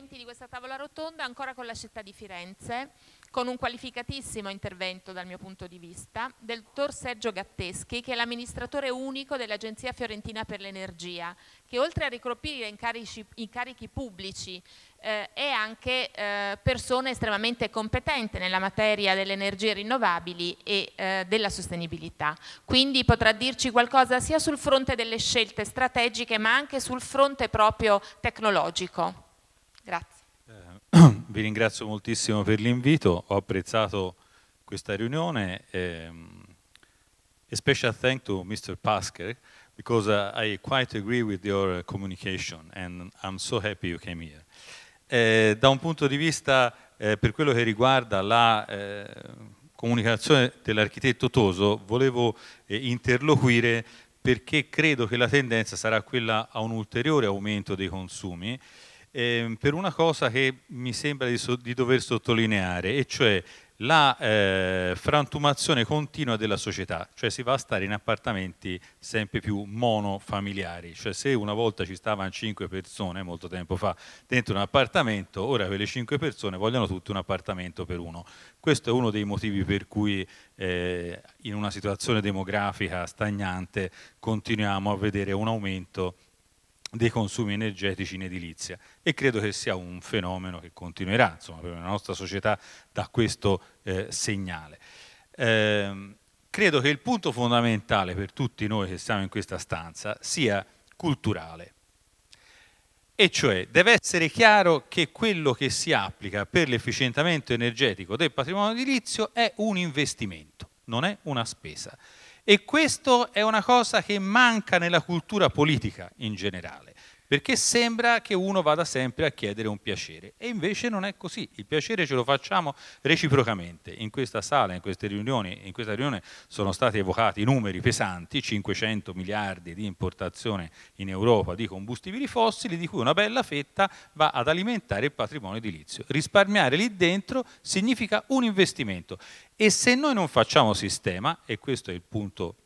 presenti di questa tavola rotonda ancora con la città di Firenze, con un qualificatissimo intervento dal mio punto di vista, del dottor Sergio Gatteschi, che è l'amministratore unico dell'Agenzia Fiorentina per l'Energia, che oltre a ricoprire incarici, incarichi pubblici eh, è anche eh, persona estremamente competente nella materia delle energie rinnovabili e eh, della sostenibilità. Quindi potrà dirci qualcosa sia sul fronte delle scelte strategiche ma anche sul fronte proprio tecnologico. Grazie. Eh, vi ringrazio moltissimo per l'invito, ho apprezzato questa riunione. Ehm, a special thank to Mr. Pasker because uh, I quite agree with your communication and I'm so happy you came here. Eh, da un punto di vista eh, per quello che riguarda la eh, comunicazione dell'architetto Toso volevo eh, interloquire perché credo che la tendenza sarà quella a un ulteriore aumento dei consumi eh, per una cosa che mi sembra di, so, di dover sottolineare, e cioè la eh, frantumazione continua della società, cioè si va a stare in appartamenti sempre più monofamiliari, cioè se una volta ci stavano cinque persone, molto tempo fa, dentro un appartamento, ora quelle cinque persone vogliono tutti un appartamento per uno. Questo è uno dei motivi per cui eh, in una situazione demografica stagnante continuiamo a vedere un aumento dei consumi energetici in edilizia e credo che sia un fenomeno che continuerà insomma, per la nostra società da questo eh, segnale. Eh, credo che il punto fondamentale per tutti noi che siamo in questa stanza sia culturale, e cioè deve essere chiaro che quello che si applica per l'efficientamento energetico del patrimonio edilizio è un investimento, non è una spesa. E questa è una cosa che manca nella cultura politica in generale perché sembra che uno vada sempre a chiedere un piacere e invece non è così, il piacere ce lo facciamo reciprocamente, in questa sala, in queste riunioni, in questa riunione sono stati evocati numeri pesanti, 500 miliardi di importazione in Europa di combustibili fossili, di cui una bella fetta va ad alimentare il patrimonio edilizio. Risparmiare lì dentro significa un investimento e se noi non facciamo sistema, e questo è il punto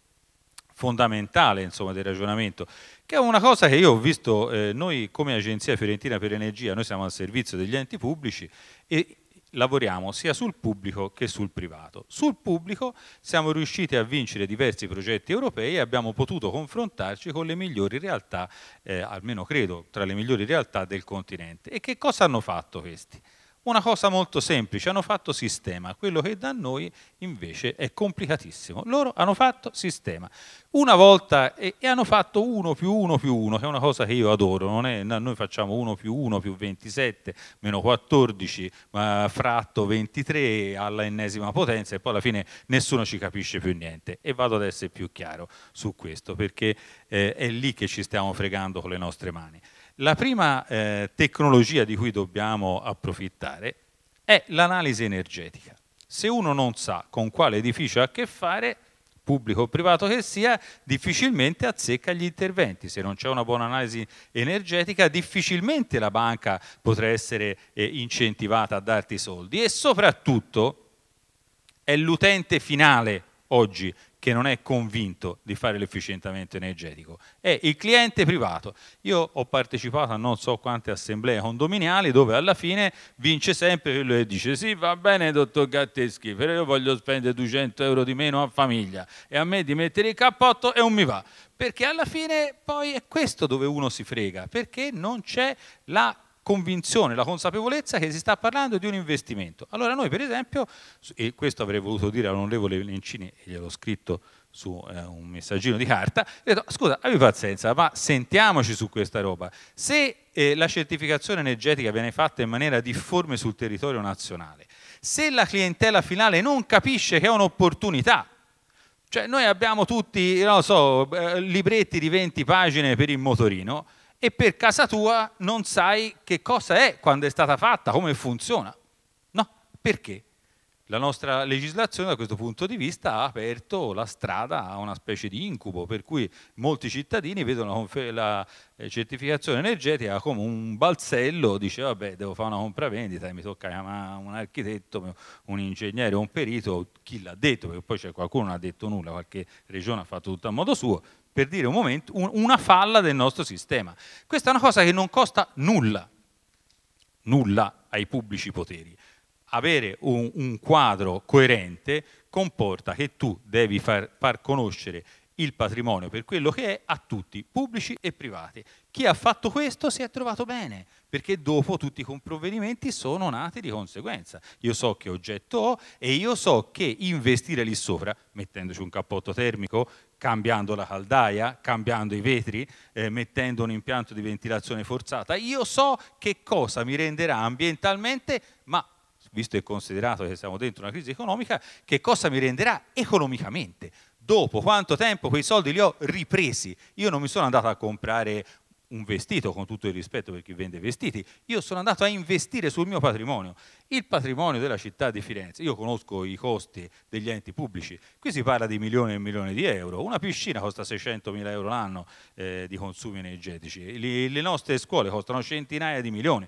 fondamentale insomma, del ragionamento, che è una cosa che io ho visto, eh, noi come Agenzia Fiorentina per Energia, noi siamo al servizio degli enti pubblici e lavoriamo sia sul pubblico che sul privato. Sul pubblico siamo riusciti a vincere diversi progetti europei e abbiamo potuto confrontarci con le migliori realtà, eh, almeno credo, tra le migliori realtà del continente. E che cosa hanno fatto questi? Una cosa molto semplice, hanno fatto sistema, quello che da noi invece è complicatissimo. Loro hanno fatto sistema. Una volta e, e hanno fatto 1 più 1 più 1, che è una cosa che io adoro, non è, noi facciamo 1 più 1 più 27 meno 14 ma fratto 23 alla ennesima potenza e poi alla fine nessuno ci capisce più niente. E vado ad essere più chiaro su questo perché eh, è lì che ci stiamo fregando con le nostre mani. La prima eh, tecnologia di cui dobbiamo approfittare è l'analisi energetica. Se uno non sa con quale edificio ha a che fare, pubblico o privato che sia, difficilmente azzecca gli interventi. Se non c'è una buona analisi energetica, difficilmente la banca potrà essere eh, incentivata a darti soldi e soprattutto è l'utente finale oggi che non è convinto di fare l'efficientamento energetico è il cliente privato. Io ho partecipato a non so quante assemblee condominiali dove alla fine vince sempre quello che dice sì va bene dottor Gatteschi però io voglio spendere 200 euro di meno a famiglia e a me di mettere il cappotto e non mi va perché alla fine poi è questo dove uno si frega perché non c'è la convinzione, la consapevolezza che si sta parlando di un investimento. Allora noi per esempio, e questo avrei voluto dire all'onorevole Lencini, e gliel'ho scritto su eh, un messaggino di carta, detto, scusa, abbi pazienza, ma sentiamoci su questa roba. Se eh, la certificazione energetica viene fatta in maniera difforme sul territorio nazionale, se la clientela finale non capisce che è un'opportunità, cioè noi abbiamo tutti, non so, eh, libretti di 20 pagine per il motorino, e per casa tua non sai che cosa è, quando è stata fatta, come funziona. No, perché? La nostra legislazione da questo punto di vista ha aperto la strada a una specie di incubo, per cui molti cittadini vedono la eh, certificazione energetica come un balzello, dice vabbè devo fare una compravendita e mi tocca chiamare un architetto, un ingegnere, un perito, chi l'ha detto, perché poi c'è qualcuno che non ha detto nulla, qualche regione ha fatto tutto a modo suo, per dire un momento, un, una falla del nostro sistema. Questa è una cosa che non costa nulla, nulla ai pubblici poteri avere un, un quadro coerente comporta che tu devi far, far conoscere il patrimonio per quello che è a tutti, pubblici e privati. Chi ha fatto questo si è trovato bene, perché dopo tutti i comprovvedimenti sono nati di conseguenza. Io so che oggetto ho e io so che investire lì sopra, mettendoci un cappotto termico, cambiando la caldaia, cambiando i vetri, eh, mettendo un impianto di ventilazione forzata, io so che cosa mi renderà ambientalmente, ma visto e considerato che siamo dentro una crisi economica, che cosa mi renderà economicamente. Dopo quanto tempo quei soldi li ho ripresi, io non mi sono andato a comprare un vestito, con tutto il rispetto per chi vende vestiti, io sono andato a investire sul mio patrimonio, il patrimonio della città di Firenze, io conosco i costi degli enti pubblici, qui si parla di milioni e milioni di euro, una piscina costa 600 mila euro l'anno eh, di consumi energetici, le, le nostre scuole costano centinaia di milioni,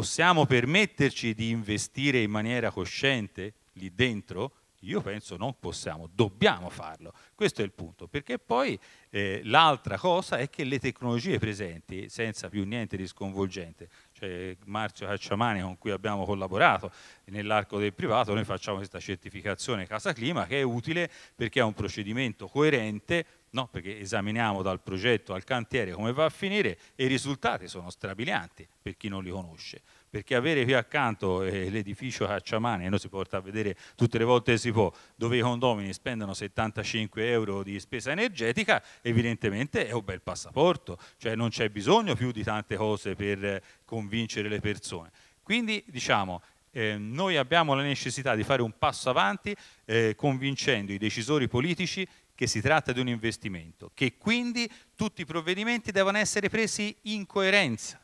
possiamo permetterci di investire in maniera cosciente lì dentro? Io penso non possiamo, dobbiamo farlo. Questo è il punto, perché poi eh, l'altra cosa è che le tecnologie presenti, senza più niente di sconvolgente, cioè Marzio Cacciamani con cui abbiamo collaborato nell'arco del privato, noi facciamo questa certificazione Casa Clima che è utile perché è un procedimento coerente No, perché esaminiamo dal progetto al cantiere come va a finire e i risultati sono strabilianti per chi non li conosce perché avere qui accanto eh, l'edificio Cacciamani, e noi si porta a vedere tutte le volte che si può, dove i condomini spendono 75 euro di spesa energetica, evidentemente è un bel passaporto, cioè non c'è bisogno più di tante cose per eh, convincere le persone. Quindi diciamo, eh, noi abbiamo la necessità di fare un passo avanti eh, convincendo i decisori politici che si tratta di un investimento, che quindi tutti i provvedimenti devono essere presi in coerenza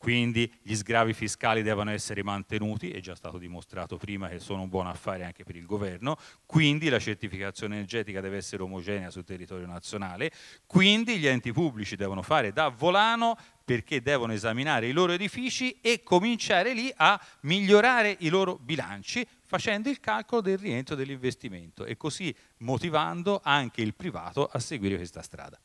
quindi gli sgravi fiscali devono essere mantenuti, è già stato dimostrato prima che sono un buon affare anche per il governo, quindi la certificazione energetica deve essere omogenea sul territorio nazionale, quindi gli enti pubblici devono fare da volano perché devono esaminare i loro edifici e cominciare lì a migliorare i loro bilanci facendo il calcolo del rientro dell'investimento e così motivando anche il privato a seguire questa strada.